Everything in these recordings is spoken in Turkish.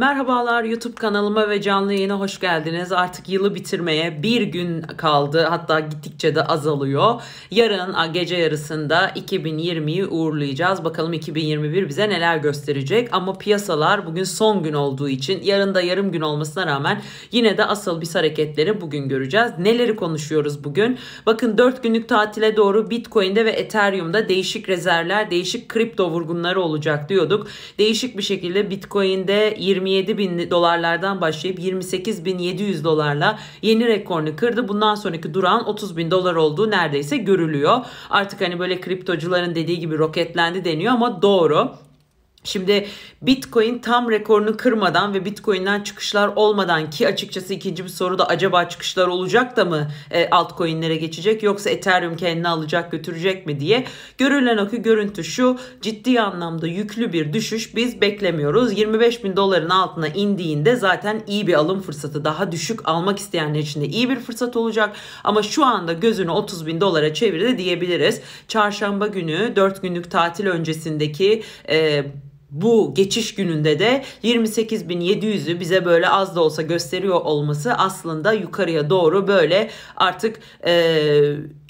Merhabalar YouTube kanalıma ve canlı yayına hoş geldiniz. Artık yılı bitirmeye bir gün kaldı. Hatta gittikçe de azalıyor. Yarın gece yarısında 2020'yi uğurlayacağız. Bakalım 2021 bize neler gösterecek. Ama piyasalar bugün son gün olduğu için yarın da yarım gün olmasına rağmen yine de asıl biz hareketleri bugün göreceğiz. Neleri konuşuyoruz bugün? Bakın 4 günlük tatile doğru Bitcoin'de ve Ethereum'da değişik rezervler, değişik kripto vurgunları olacak diyorduk. Değişik bir şekilde Bitcoin'de 20 27 bin dolarlardan başlayıp 28 bin 700 dolarla yeni rekorunu kırdı. Bundan sonraki durağın 30 bin dolar olduğu neredeyse görülüyor. Artık hani böyle kriptocuların dediği gibi roketlendi deniyor ama doğru. Şimdi Bitcoin tam rekorunu kırmadan ve Bitcoin'den çıkışlar olmadan ki açıkçası ikinci bir soru da acaba çıkışlar olacak da mı e, altcoin'lere geçecek yoksa Ethereum kendini alacak götürecek mi diye görülen akı görüntü şu ciddi anlamda yüklü bir düşüş biz beklemiyoruz. 25 bin doların altına indiğinde zaten iyi bir alım fırsatı daha düşük almak isteyenler için de iyi bir fırsat olacak ama şu anda gözünü 30 bin dolara çevirdi diyebiliriz. Çarşamba günü 4 günlük tatil öncesindeki e, bu geçiş gününde de 28.700'ü bize böyle az da olsa gösteriyor olması aslında yukarıya doğru böyle artık e,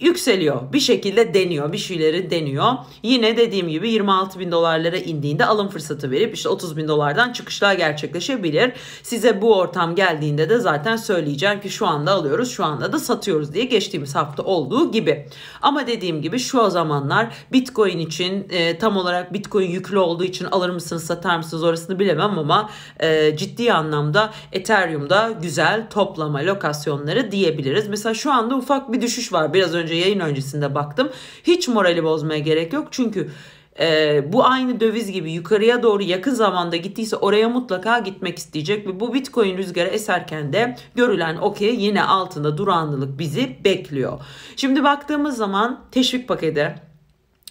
yükseliyor. Bir şekilde deniyor. Bir şeyleri deniyor. Yine dediğim gibi 26.000 dolarlara indiğinde alım fırsatı verip işte 30.000 dolardan çıkışlar gerçekleşebilir. Size bu ortam geldiğinde de zaten söyleyeceğim ki şu anda alıyoruz şu anda da satıyoruz diye geçtiğimiz hafta olduğu gibi. Ama dediğim gibi şu zamanlar Bitcoin için e, tam olarak Bitcoin yüklü olduğu için alır alır mısınız satar mısınız orasını bilemem ama e, ciddi anlamda Ethereum'da güzel toplama lokasyonları diyebiliriz. Mesela şu anda ufak bir düşüş var. Biraz önce yayın öncesinde baktım. Hiç morali bozmaya gerek yok. Çünkü e, bu aynı döviz gibi yukarıya doğru yakın zamanda gittiyse oraya mutlaka gitmek isteyecek ve bu bitcoin rüzgarı eserken de görülen okey yine altında duranlılık bizi bekliyor. Şimdi baktığımız zaman teşvik paketi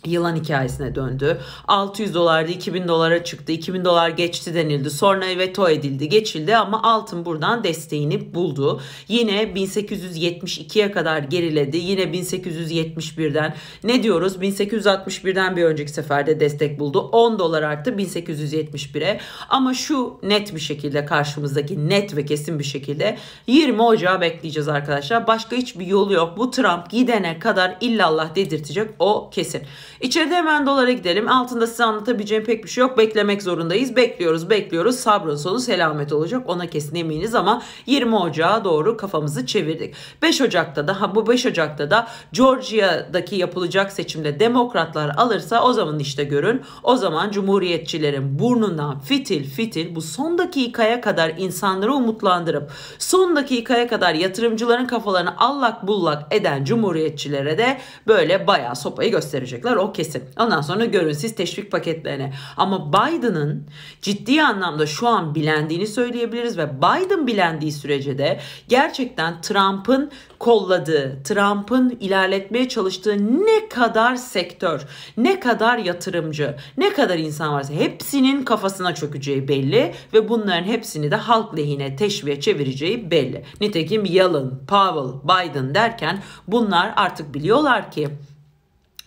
yılan hikayesine döndü. 600 dolardı 2000 dolara çıktı. 2000 dolar geçti denildi. Sonra veto edildi, geçildi ama altın buradan desteğini buldu. Yine 1872'ye kadar geriledi. Yine 1871'den ne diyoruz? 1861'den bir önceki seferde destek buldu. 10 dolar arttı 1871'e. Ama şu net bir şekilde karşımızdaki net ve kesin bir şekilde 20 Ocağı bekleyeceğiz arkadaşlar. Başka hiçbir yolu yok. Bu Trump gidene kadar illallah dedirtecek o kesin. İçeride hemen dolara gidelim. Altında size anlatabileceğim pek bir şey yok. Beklemek zorundayız. Bekliyoruz bekliyoruz. Sabrın sonu selamet olacak. Ona kesin eminiz ama 20 Ocağı doğru kafamızı çevirdik. 5 Ocak'ta da bu 5 Ocak'ta da Georgia'daki yapılacak seçimde demokratlar alırsa o zaman işte görün. O zaman cumhuriyetçilerin burnundan fitil fitil bu son dakikaya kadar insanları umutlandırıp son dakikaya kadar yatırımcıların kafalarını allak bullak eden cumhuriyetçilere de böyle bayağı sopayı gösterecekler. O o kesin. Ondan sonra görün siz teşvik paketlerine. Ama Biden'ın ciddi anlamda şu an bilendiğini söyleyebiliriz ve Biden bilendiği sürece de gerçekten Trump'ın kolladığı, Trump'ın ilerletmeye çalıştığı ne kadar sektör, ne kadar yatırımcı, ne kadar insan varsa hepsinin kafasına çökeceği belli ve bunların hepsini de halk lehine teşviğe çevireceği belli. Nitekim Yalın, Powell, Biden derken bunlar artık biliyorlar ki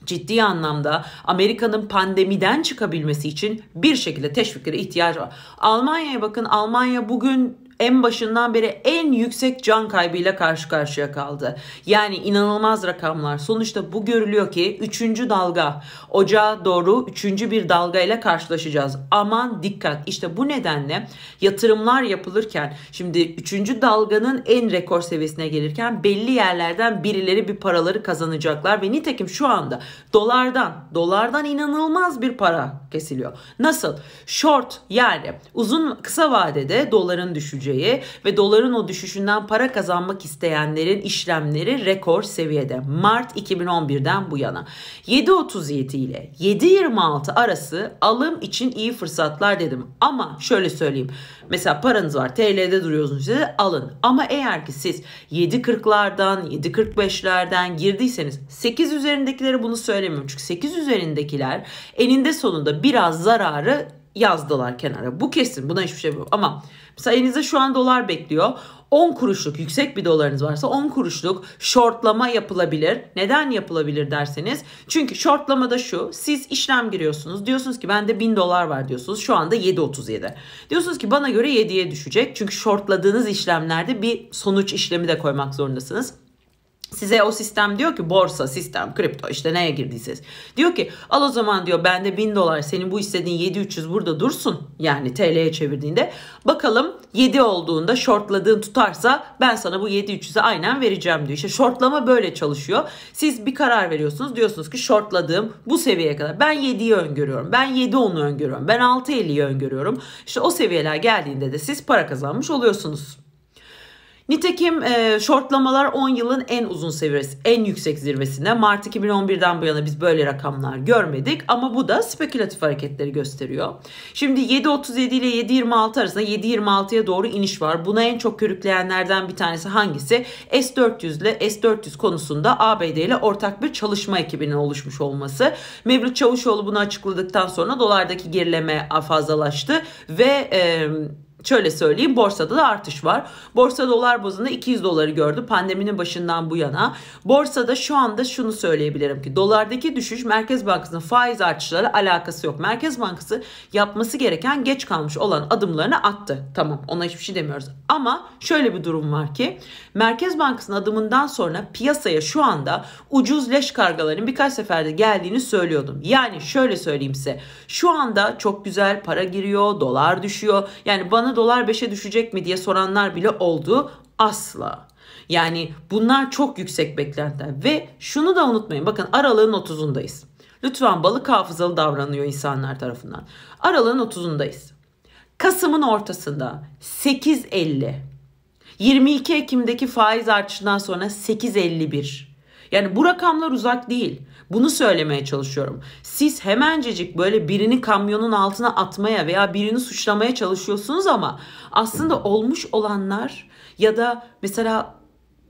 ciddi anlamda Amerika'nın pandemiden çıkabilmesi için bir şekilde teşviklere ihtiyaç var. Almanya'ya bakın Almanya bugün en başından beri en yüksek can kaybıyla karşı karşıya kaldı. Yani inanılmaz rakamlar. Sonuçta bu görülüyor ki 3. dalga ocağa doğru 3. bir dalga ile karşılaşacağız. Aman dikkat. İşte bu nedenle yatırımlar yapılırken şimdi 3. dalganın en rekor seviyesine gelirken belli yerlerden birileri bir paraları kazanacaklar ve nitekim şu anda dolardan dolardan inanılmaz bir para kesiliyor. Nasıl? Short yani uzun kısa vadede doların düşeceği projeye ve doların o düşüşünden para kazanmak isteyenlerin işlemleri rekor seviyede. Mart 2011'den bu yana. 7.37 ile 7.26 arası alım için iyi fırsatlar dedim. Ama şöyle söyleyeyim. Mesela paranız var TL'de duruyorsunuz size alın. Ama eğer ki siz 7.40'lardan 7.45'lerden girdiyseniz 8 üzerindekilere bunu söylemiyorum. Çünkü 8 üzerindekiler eninde sonunda biraz zararı yazdılar kenara. Bu kesin. Buna hiçbir şey yok. Ama mesela elinizde şu an dolar bekliyor. 10 kuruşluk yüksek bir dolarınız varsa 10 kuruşluk shortlama yapılabilir. Neden yapılabilir derseniz. Çünkü shortlamada şu. Siz işlem giriyorsunuz. Diyorsunuz ki bende 1000 dolar var diyorsunuz. Şu anda 7.37. Diyorsunuz ki bana göre 7'ye düşecek. Çünkü shortladığınız işlemlerde bir sonuç işlemi de koymak zorundasınız. Size o sistem diyor ki borsa sistem kripto işte neye girdiyseniz. Diyor ki al o zaman diyor bende 1000 dolar senin bu istediğin 7300 burada dursun. Yani TL'ye çevirdiğinde bakalım 7 olduğunda shortladığın tutarsa ben sana bu 7300'e aynen vereceğim diyor. İşte shortlama böyle çalışıyor. Siz bir karar veriyorsunuz diyorsunuz ki shortladığım bu seviyeye kadar ben 7'yi öngörüyorum. Ben 7 onu öngörüyorum. Ben 6.50'yi öngörüyorum. İşte o seviyeler geldiğinde de siz para kazanmış oluyorsunuz. Nitekim e, shortlamalar 10 yılın en uzun seviyesi, en yüksek zirvesine. Mart 2011'den bu yana biz böyle rakamlar görmedik ama bu da spekülatif hareketleri gösteriyor. Şimdi 7.37 ile 7.26 arasında 7.26'ya doğru iniş var. Buna en çok körükleyenlerden bir tanesi hangisi? S400 ile S400 konusunda ABD ile ortak bir çalışma ekibinin oluşmuş olması. Mevlüt Çavuşoğlu bunu açıkladıktan sonra dolardaki gerileme fazlalaştı ve... E, Şöyle söyleyeyim borsada da artış var. Borsa dolar bazında 200 doları gördü pandeminin başından bu yana. Borsada şu anda şunu söyleyebilirim ki dolardaki düşüş Merkez Bankası'nın faiz artışları alakası yok. Merkez Bankası yapması gereken geç kalmış olan adımlarını attı. Tamam ona hiçbir şey demiyoruz. Ama şöyle bir durum var ki Merkez Bankası'nın adımından sonra piyasaya şu anda ucuz leş kargaların birkaç seferde geldiğini söylüyordum. Yani şöyle söyleyeyim size şu anda çok güzel para giriyor dolar düşüyor. Yani bana dolar 5'e düşecek mi diye soranlar bile oldu. Asla. Yani bunlar çok yüksek beklentiler ve şunu da unutmayın bakın aralığın 30'undayız. Lütfen balık hafızalı davranıyor insanlar tarafından. Aralığın 30'undayız. Kasım'ın ortasında 8.50. 22 Ekim'deki faiz artışından sonra 8.51. Yani bu rakamlar uzak değil. Bunu söylemeye çalışıyorum. Siz hemencecik böyle birini kamyonun altına atmaya veya birini suçlamaya çalışıyorsunuz ama aslında olmuş olanlar ya da mesela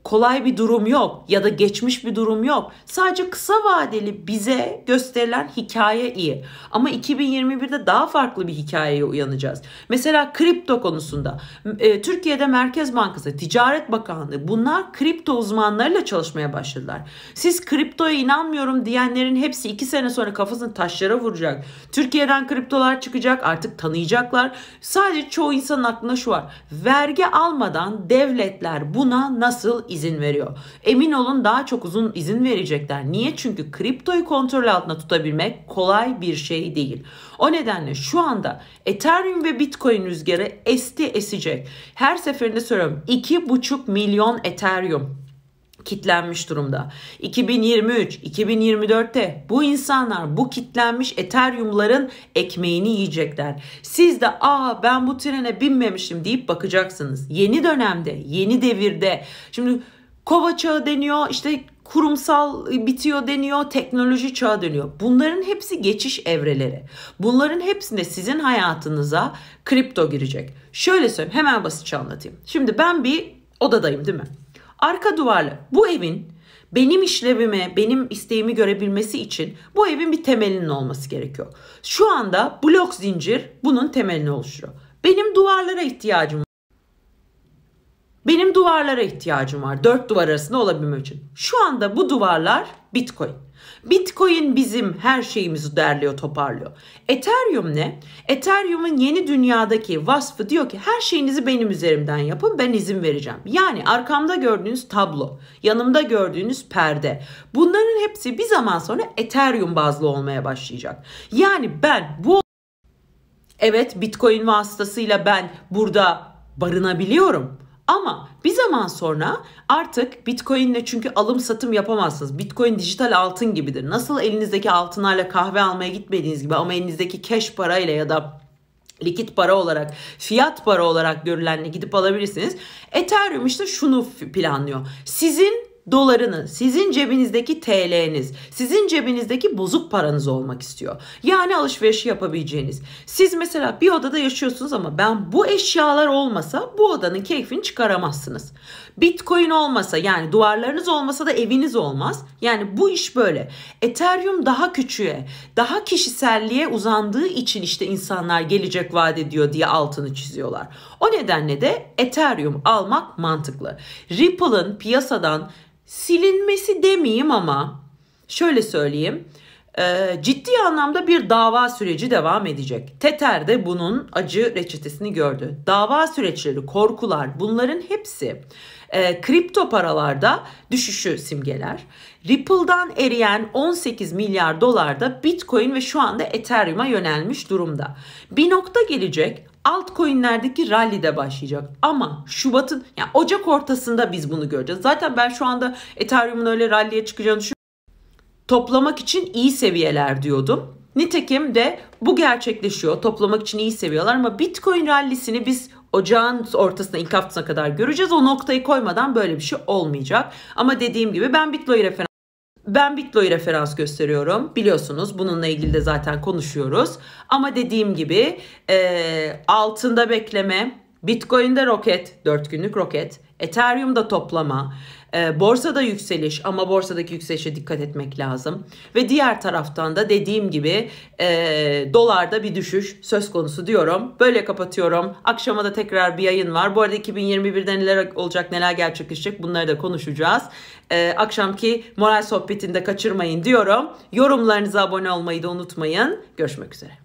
kolay bir durum yok ya da geçmiş bir durum yok. Sadece kısa vadeli bize gösterilen hikaye iyi. Ama 2021'de daha farklı bir hikayeye uyanacağız. Mesela kripto konusunda e, Türkiye'de Merkez Bankası, Ticaret Bakanlığı bunlar kripto uzmanlarıyla çalışmaya başladılar. Siz kriptoya inanmıyorum diyenlerin hepsi 2 sene sonra kafasını taşlara vuracak. Türkiye'den kriptolar çıkacak artık tanıyacaklar. Sadece çoğu insanın aklında şu var. Vergi almadan devletler buna nasıl izin veriyor. Emin olun daha çok uzun izin verecekler. Niye? Çünkü kriptoyu kontrol altına tutabilmek kolay bir şey değil. O nedenle şu anda Ethereum ve Bitcoin rüzgarı esti esecek. Her seferinde söylüyorum 2,5 milyon Ethereum kitlenmiş durumda. 2023, 2024'te bu insanlar bu kitlenmiş Ethereum'ların ekmeğini yiyecekler. Siz de aa ben bu trene binmemişim deyip bakacaksınız. Yeni dönemde, yeni devirde. Şimdi kova çağı deniyor, işte kurumsal e, bitiyor deniyor, teknoloji çağı deniyor. Bunların hepsi geçiş evreleri. Bunların hepsinde sizin hayatınıza kripto girecek. Şöyle söyleyeyim, hemen basitçe anlatayım. Şimdi ben bir odadayım değil mi? arka duvarlı. Bu evin benim işlevime, benim isteğimi görebilmesi için bu evin bir temelinin olması gerekiyor. Şu anda blok zincir bunun temelini oluşturuyor. Benim duvarlara ihtiyacım benim duvarlara ihtiyacım var. Dört duvar arasında olabilmem için. Şu anda bu duvarlar Bitcoin. Bitcoin bizim her şeyimizi derliyor toparlıyor. Ethereum ne? Ethereum'un yeni dünyadaki vasfı diyor ki her şeyinizi benim üzerimden yapın ben izin vereceğim. Yani arkamda gördüğünüz tablo, yanımda gördüğünüz perde bunların hepsi bir zaman sonra Ethereum bazlı olmaya başlayacak. Yani ben bu evet Bitcoin vasıtasıyla ben burada barınabiliyorum. Ama bir zaman sonra artık Bitcoin'le çünkü alım satım yapamazsınız. Bitcoin dijital altın gibidir. Nasıl elinizdeki altınlarla kahve almaya gitmediğiniz gibi ama elinizdeki cash parayla ya da likit para olarak, fiyat para olarak görülenle gidip alabilirsiniz. Ethereum işte şunu planlıyor. Sizin dolarını, sizin cebinizdeki TL'niz, sizin cebinizdeki bozuk paranız olmak istiyor. Yani alışverişi yapabileceğiniz. Siz mesela bir odada yaşıyorsunuz ama ben bu eşyalar olmasa bu odanın keyfini çıkaramazsınız. Bitcoin olmasa yani duvarlarınız olmasa da eviniz olmaz. Yani bu iş böyle. Ethereum daha küçüğe, daha kişiselliğe uzandığı için işte insanlar gelecek vaat ediyor diye altını çiziyorlar. O nedenle de Ethereum almak mantıklı. Ripple'ın piyasadan silinmesi demeyeyim ama şöyle söyleyeyim e, ciddi anlamda bir dava süreci devam edecek. Teter de bunun acı reçetesini gördü. Dava süreçleri, korkular bunların hepsi e, kripto paralarda düşüşü simgeler. Ripple'dan eriyen 18 milyar dolar da Bitcoin ve şu anda Ethereum'a yönelmiş durumda. Bir nokta gelecek altcoin'lerdeki rally de başlayacak. Ama Şubat'ın yani Ocak ortasında biz bunu göreceğiz. Zaten ben şu anda Ethereum'un öyle rally'e çıkacağını düşünüyorum. Toplamak için iyi seviyeler diyordum. Nitekim de bu gerçekleşiyor. Toplamak için iyi seviyorlar ama Bitcoin rally'sini biz ocağın ortasına ilk haftasına kadar göreceğiz. O noktayı koymadan böyle bir şey olmayacak. Ama dediğim gibi ben Bitcoin referans ben Bitlo'yu referans gösteriyorum. Biliyorsunuz bununla ilgili de zaten konuşuyoruz. Ama dediğim gibi e, altında bekleme, Bitcoin'de roket, 4 günlük roket, Ethereum'da toplama, e, borsada yükseliş ama borsadaki yükselişe dikkat etmek lazım. Ve diğer taraftan da dediğim gibi e, dolarda bir düşüş söz konusu diyorum. Böyle kapatıyorum. Akşama da tekrar bir yayın var. Bu arada 2021'de neler olacak neler gerçekleşecek bunları da konuşacağız. E, akşamki moral sohbetinde kaçırmayın diyorum. Yorumlarınıza abone olmayı da unutmayın. Görüşmek üzere.